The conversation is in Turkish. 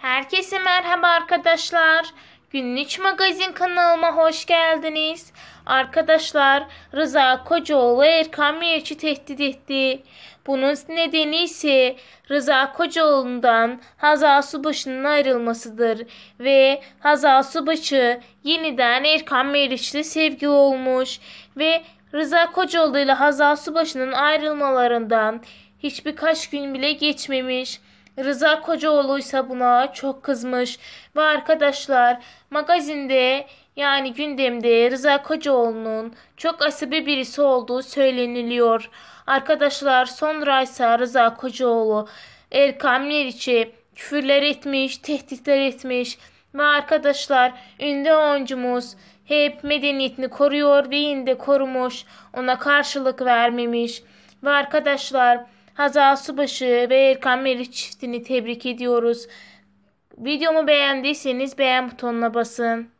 Herkese merhaba arkadaşlar. Günlük Magazin kanalıma hoş geldiniz. Arkadaşlar Rıza Kocaoğlu Erkan Meriç'i tehdit etti. Bunun nedeni ise Rıza Kocaoğlu'ndan Hazal Subaşı'nın ayrılmasıdır ve Hazal Subaşı yeniden Erkan Meriç'le sevgi olmuş ve Rıza Kocaoğlu ile Hazal Subaşı'nın ayrılmalarından hiçbir kaç gün bile geçmemiş. Rıza Kocaoğlu ise buna çok kızmış ve arkadaşlar magazinde yani gündemde Rıza Kocaoğlu'nun çok asibi birisi olduğu söyleniliyor. Arkadaşlar sonra ise Rıza Kocaoğlu Erkan Meriç'e küfürler etmiş, tehditler etmiş ve arkadaşlar ünlü oyuncumuz hep medeniyetini koruyor ve yine de korumuş, ona karşılık vermemiş ve arkadaşlar Hazal Subaşı ve Erkan Meriç çiftini tebrik ediyoruz. Videomu beğendiyseniz beğen butonuna basın.